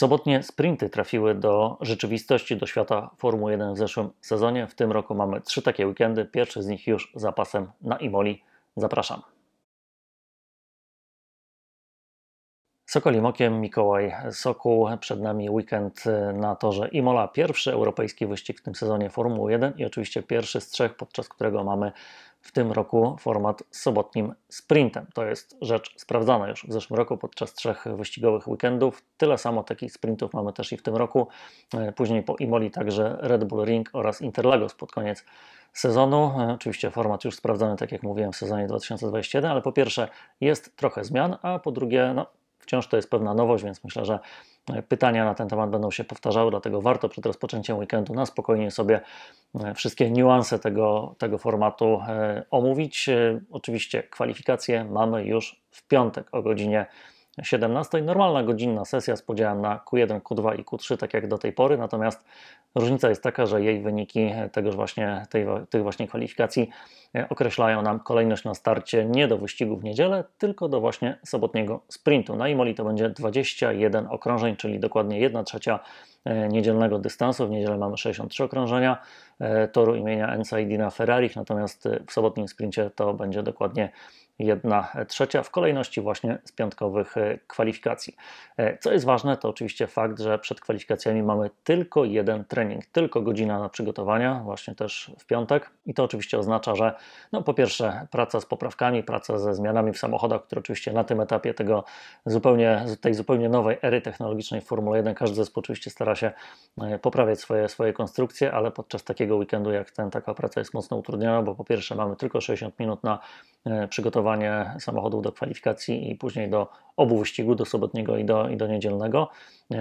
Sobotnie sprinty trafiły do rzeczywistości, do świata Formuły 1 w zeszłym sezonie. W tym roku mamy trzy takie weekendy. Pierwszy z nich już zapasem na Imoli. Zapraszam. Sokolim Okiem Mikołaj Sokół. Przed nami weekend na torze Imola. Pierwszy europejski wyścig w tym sezonie Formuły 1 i oczywiście pierwszy z trzech, podczas którego mamy w tym roku format z sobotnim sprintem. To jest rzecz sprawdzana już w zeszłym roku podczas trzech wyścigowych weekendów. Tyle samo takich sprintów mamy też i w tym roku. Później po Imoli także Red Bull Ring oraz Interlagos pod koniec sezonu. Oczywiście format już sprawdzony, tak jak mówiłem, w sezonie 2021, ale po pierwsze jest trochę zmian, a po drugie no, wciąż to jest pewna nowość, więc myślę, że e, pytania na ten temat będą się powtarzały, dlatego warto przed rozpoczęciem weekendu na spokojnie sobie e, wszystkie niuanse tego, tego formatu e, omówić. Oczywiście kwalifikacje mamy już w piątek o godzinie 17. Normalna godzinna sesja z podziałem na Q1, Q2 i Q3, tak jak do tej pory, natomiast różnica jest taka, że jej wyniki tegoż właśnie, tej, tych właśnie kwalifikacji e, określają nam kolejność na starcie nie do wyścigu w niedzielę, tylko do właśnie sobotniego sprintu. Na no Imoli to będzie 21 okrążeń, czyli dokładnie 1 trzecia e, niedzielnego dystansu. W niedzielę mamy 63 okrążenia e, toru imienia Enza i Dina natomiast w sobotnim sprincie to będzie dokładnie jedna trzecia w kolejności właśnie z piątkowych e, kwalifikacji. E, co jest ważne, to oczywiście fakt, że przed kwalifikacjami mamy tylko jeden trening, tylko godzina na przygotowania, właśnie też w piątek. I to oczywiście oznacza, że no, po pierwsze praca z poprawkami, praca ze zmianami w samochodach, które oczywiście na tym etapie tego zupełnie, tej zupełnie nowej ery technologicznej w Formule 1 każdy zespół oczywiście stara się e, poprawiać swoje, swoje konstrukcje, ale podczas takiego weekendu jak ten taka praca jest mocno utrudniona, bo po pierwsze mamy tylko 60 minut na przygotowanie przygotowanie samochodów do kwalifikacji i później do obu wyścigu, do sobotniego i do, i do niedzielnego.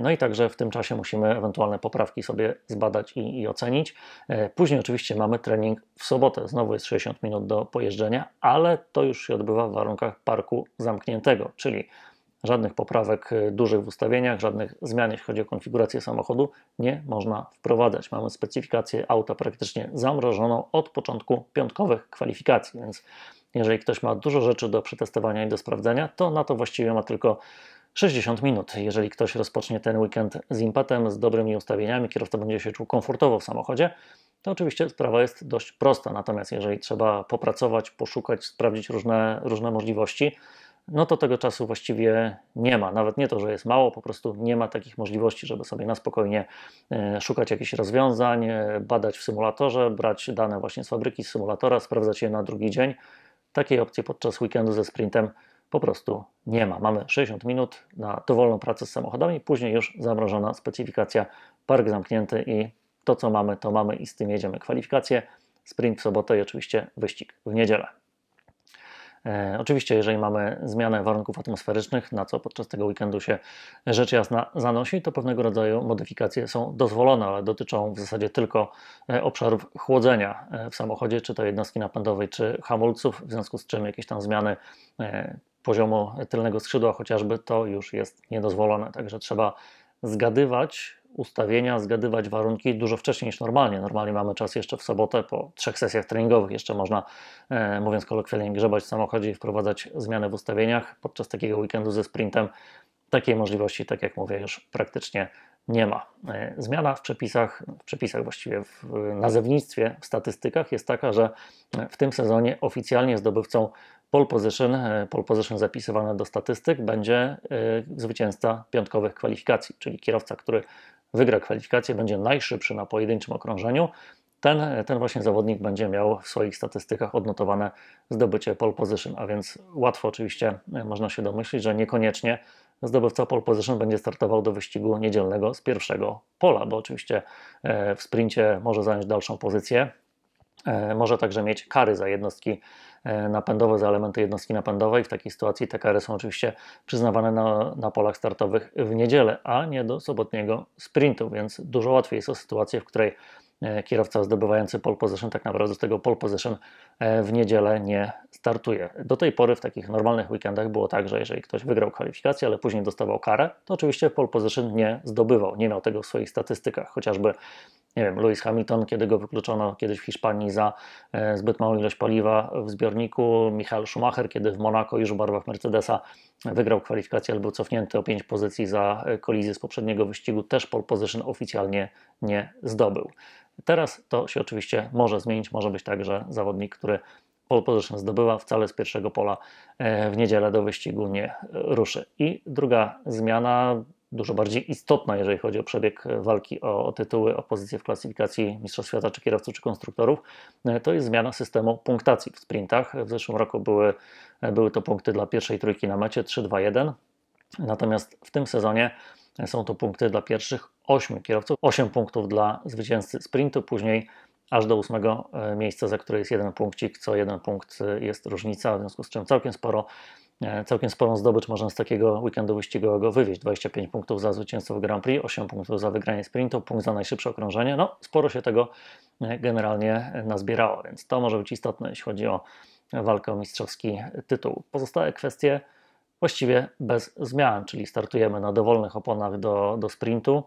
No i także w tym czasie musimy ewentualne poprawki sobie zbadać i, i ocenić. E, później oczywiście mamy trening w sobotę, znowu jest 60 minut do pojeżdżenia, ale to już się odbywa w warunkach parku zamkniętego, czyli żadnych poprawek e, dużych w ustawieniach, żadnych zmian, jeśli chodzi o konfigurację samochodu, nie można wprowadzać. Mamy specyfikację auta praktycznie zamrożoną od początku piątkowych kwalifikacji, więc jeżeli ktoś ma dużo rzeczy do przetestowania i do sprawdzenia, to na to właściwie ma tylko 60 minut. Jeżeli ktoś rozpocznie ten weekend z impetem, z dobrymi ustawieniami, kierowca będzie się czuł komfortowo w samochodzie, to oczywiście sprawa jest dość prosta. Natomiast jeżeli trzeba popracować, poszukać, sprawdzić różne, różne możliwości, no to tego czasu właściwie nie ma. Nawet nie to, że jest mało, po prostu nie ma takich możliwości, żeby sobie na spokojnie e, szukać jakichś rozwiązań, e, badać w symulatorze, brać dane właśnie z fabryki, z symulatora, sprawdzać je na drugi dzień Takiej opcji podczas weekendu ze sprintem po prostu nie ma. Mamy 60 minut na dowolną pracę z samochodami, później już zamrożona specyfikacja, park zamknięty i to co mamy, to mamy i z tym jedziemy. Kwalifikacje, sprint w sobotę i oczywiście wyścig w niedzielę. E, oczywiście, jeżeli mamy zmianę warunków atmosferycznych, na co podczas tego weekendu się rzecz jasna zanosi, to pewnego rodzaju modyfikacje są dozwolone, ale dotyczą w zasadzie tylko e, obszarów chłodzenia e, w samochodzie, czy to jednostki napędowej, czy hamulców, w związku z czym jakieś tam zmiany poziomu tylnego skrzydła chociażby to już jest niedozwolone, także trzeba zgadywać ustawienia, zgadywać warunki dużo wcześniej niż normalnie. Normalnie mamy czas jeszcze w sobotę po trzech sesjach treningowych. Jeszcze można, e, mówiąc kolokwialnie, grzebać w samochodzie i wprowadzać zmiany w ustawieniach. Podczas takiego weekendu ze sprintem takiej możliwości, tak jak mówię, już praktycznie nie ma. E, zmiana w przepisach, w przepisach właściwie w nazewnictwie, w statystykach jest taka, że e, w tym sezonie oficjalnie zdobywcą pole position, e, pole position zapisywane do statystyk będzie e, zwycięzca piątkowych kwalifikacji, czyli kierowca, który wygra kwalifikację, będzie najszybszy na pojedynczym okrążeniu, ten, ten właśnie zawodnik będzie miał w swoich statystykach odnotowane zdobycie pole position, a więc łatwo oczywiście e, można się domyślić, że niekoniecznie zdobywca pole position będzie startował do wyścigu niedzielnego z pierwszego pola, bo oczywiście e, w sprincie może zająć dalszą pozycję, E, może także mieć kary za jednostki e, napędowe, za elementy jednostki napędowej. W takiej sytuacji te kary są oczywiście przyznawane na, na polach startowych w niedzielę, a nie do sobotniego sprintu, więc dużo łatwiej jest o sytuację, w której e, kierowca zdobywający pole position tak naprawdę z tego pole position w niedzielę nie startuje. Do tej pory w takich normalnych weekendach było tak, że jeżeli ktoś wygrał kwalifikację, ale później dostawał karę, to oczywiście pole position nie zdobywał, nie miał tego w swoich statystykach. Chociażby, nie wiem, Lewis Hamilton, kiedy go wykluczono kiedyś w Hiszpanii za e, zbyt małą ilość paliwa w zbiorniku, Michael Schumacher, kiedy w Monako już w barwach Mercedesa wygrał kwalifikację, ale był cofnięty o 5 pozycji za e, kolizję z poprzedniego wyścigu, też pole position oficjalnie nie zdobył. Teraz to się oczywiście może zmienić, może być tak, że zawodnik, który pole position zdobyła, wcale z pierwszego pola e, w niedzielę do wyścigu nie ruszy. I druga zmiana, dużo bardziej istotna, jeżeli chodzi o przebieg walki o, tytuły, o pozycję w klasyfikacji Mistrzostw Świata, czy kierowców, czy konstruktorów, e, to jest zmiana systemu punktacji w sprintach. W zeszłym roku były, e, były to punkty dla pierwszej trójki na mecie 3-2-1, natomiast w tym sezonie są to punkty dla pierwszych 8 kierowców, 8 punktów dla zwycięzcy sprintu, później aż do ósmego e, miejsca, za które jest jeden punkcik, co jeden punkt e, jest różnica, w związku z czym całkiem sporo e, całkiem sporą zdobycz można z takiego weekendu wyścigowego wywieźć. 25 punktów za zwycięstwo w Grand Prix, 8 punktów za wygranie sprintu, punkt za najszybsze okrążenie. No, sporo się tego generalnie nazbierało, więc to może być istotne, jeśli chodzi o walkę o mistrzowski tytuł. Pozostałe kwestie właściwie bez zmian, czyli startujemy na dowolnych oponach do, do sprintu.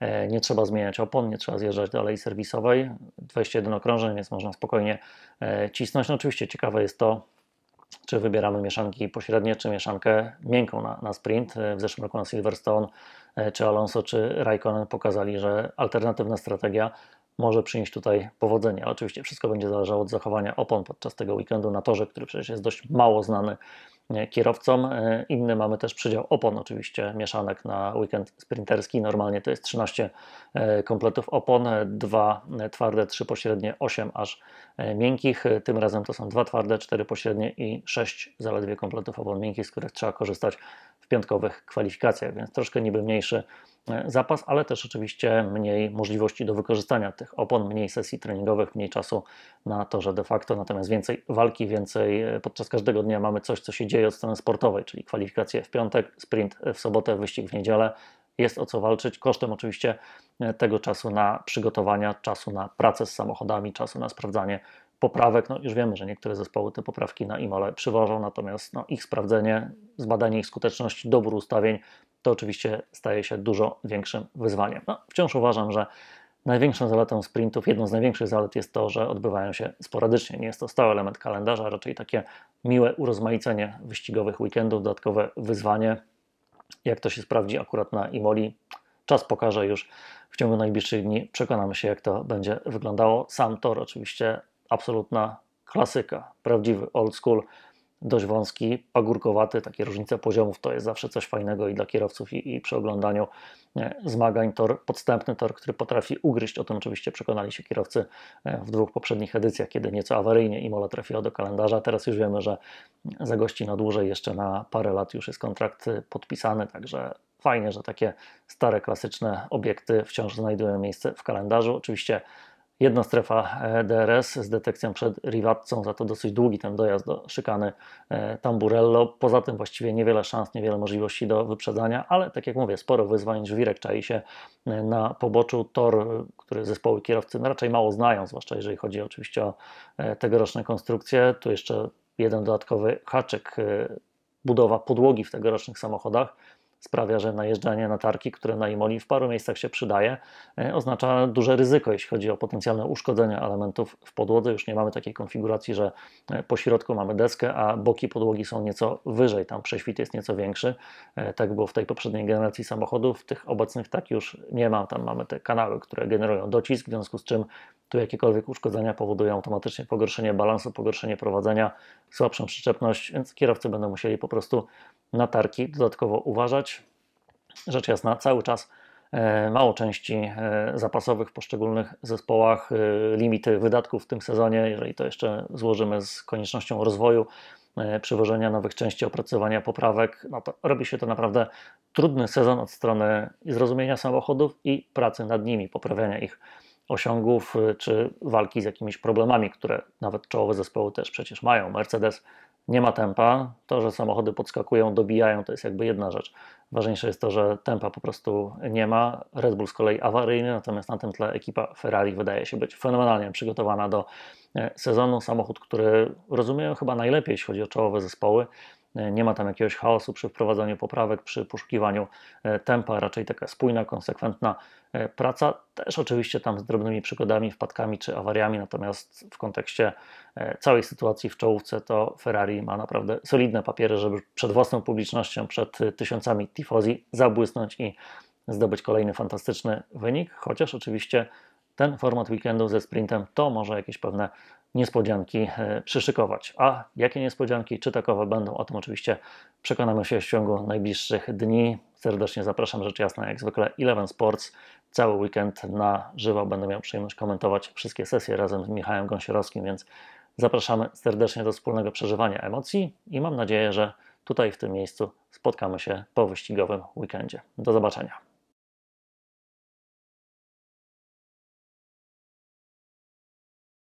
E, nie trzeba zmieniać opon, nie trzeba zjeżdżać do alei serwisowej, 21 okrążeń, więc można spokojnie e, cisnąć. No oczywiście ciekawe jest to, czy wybieramy mieszanki pośrednie, czy mieszankę miękką na, na sprint. E, w zeszłym roku na Silverstone czy Alonso, czy Raikkonen pokazali, że alternatywna strategia może przynieść tutaj powodzenie. Oczywiście wszystko będzie zależało od zachowania opon podczas tego weekendu na torze, który przecież jest dość mało znany kierowcom. E, inny mamy też przydział opon, oczywiście mieszanek na weekend sprinterski. Normalnie to jest 13 e, kompletów opon, e, dwa twarde, trzy pośrednie, 8 aż miękkich. Tym razem to są dwa twarde, cztery pośrednie i 6 zaledwie kompletów opon miękkich, z których trzeba korzystać w piątkowych kwalifikacjach, więc troszkę niby mniejszy e, zapas, ale też oczywiście mniej możliwości do wykorzystania tych opon, mniej sesji treningowych, mniej czasu na to, że de facto, natomiast więcej walki, więcej e, podczas każdego dnia mamy coś, co się dzieje od strony sportowej, czyli kwalifikacje w piątek, sprint w sobotę, wyścig w niedzielę, jest o co walczyć, kosztem oczywiście e, tego czasu na przygotowania, czasu na pracę z samochodami, czasu na sprawdzanie poprawek. No już wiemy, że niektóre zespoły te poprawki na Imole przywożą, natomiast no, ich sprawdzenie, zbadanie ich skuteczności, dobór ustawień to oczywiście staje się dużo większym wyzwaniem. No, wciąż uważam, że największą zaletą sprintów, jedną z największych zalet jest to, że odbywają się sporadycznie. Nie jest to stały element kalendarza, a raczej takie miłe urozmaicenie wyścigowych weekendów, dodatkowe wyzwanie. Jak to się sprawdzi akurat na Imoli, czas pokaże już w ciągu najbliższych dni. Przekonamy się, jak to będzie wyglądało. Sam tor oczywiście absolutna klasyka, prawdziwy old school, dość wąski, pagórkowaty, takie różnice poziomów to jest zawsze coś fajnego i dla kierowców i, i przy oglądaniu e, zmagań tor, podstępny tor, który potrafi ugryźć, o tym oczywiście przekonali się kierowcy e, w dwóch poprzednich edycjach, kiedy nieco awaryjnie Imola trafiła do kalendarza, teraz już wiemy, że zagości na dłużej, jeszcze na parę lat już jest kontrakt e, podpisany, także fajnie, że takie stare, klasyczne obiekty wciąż znajdują miejsce w kalendarzu, oczywiście Jedna strefa e, DRS z detekcją przed Rivatcą, za to dosyć długi ten dojazd do szykany e, Tamburello. Poza tym właściwie niewiele szans, niewiele możliwości do wyprzedzania, ale tak jak mówię, sporo wyzwań. Żwirek czai się e, na poboczu. Tor, który zespoły kierowcy raczej mało znają, zwłaszcza jeżeli chodzi oczywiście o tegoroczne konstrukcje. Tu jeszcze jeden dodatkowy haczek, budowa podłogi w tegorocznych samochodach sprawia, że najeżdżanie na tarki, które na Imoli w paru miejscach się przydaje, e, oznacza duże ryzyko, jeśli chodzi o potencjalne uszkodzenia elementów w podłodze. Już nie mamy takiej konfiguracji, że e, po środku mamy deskę, a boki podłogi są nieco wyżej, tam prześwit jest nieco większy. E, tak było w tej poprzedniej generacji samochodów, tych obecnych tak już nie ma. Tam mamy te kanały, które generują docisk, w związku z czym tu jakiekolwiek uszkodzenia powodują automatycznie pogorszenie balansu, pogorszenie prowadzenia, słabszą przyczepność, więc kierowcy będą musieli po prostu na tarki dodatkowo uważać. Rzecz jasna, cały czas e, mało części e, zapasowych w poszczególnych zespołach, e, limity wydatków w tym sezonie, jeżeli to jeszcze złożymy z koniecznością rozwoju, przywożenia nowych części, opracowania poprawek, no to robi się to naprawdę trudny sezon od strony zrozumienia samochodów i pracy nad nimi, poprawiania ich osiągów y, czy walki z jakimiś problemami, które nawet czołowe zespoły też przecież mają. Mercedes nie ma tempa, to, że samochody podskakują, dobijają, to jest jakby jedna rzecz. Ważniejsze jest to, że tempa po prostu nie ma. Red Bull z kolei awaryjny, natomiast na tym tle ekipa Ferrari wydaje się być fenomenalnie przygotowana do e, sezonu. Samochód, który rozumieją chyba najlepiej, jeśli chodzi o czołowe zespoły. E, nie ma tam jakiegoś chaosu przy wprowadzaniu poprawek, przy poszukiwaniu e, tempa, raczej taka spójna, konsekwentna e, praca, też oczywiście tam z drobnymi przygodami, wpadkami czy awariami, natomiast w kontekście całej sytuacji w czołówce to Ferrari ma naprawdę solidne papiery, żeby przed własną publicznością, przed tysiącami tifozji zabłysnąć i zdobyć kolejny fantastyczny wynik, chociaż oczywiście ten format weekendu ze sprintem to może jakieś pewne niespodzianki e, przyszykować. A jakie niespodzianki, czy takowe będą, o tym oczywiście przekonamy się w ciągu najbliższych dni. Serdecznie zapraszam, rzecz jasna, jak zwykle Eleven Sports. Cały weekend na żywo będę miał przyjemność komentować wszystkie sesje razem z Michałem Gąsierowskim, więc zapraszamy serdecznie do wspólnego przeżywania emocji i mam nadzieję, że tutaj w tym miejscu spotkamy się po wyścigowym weekendzie. Do zobaczenia.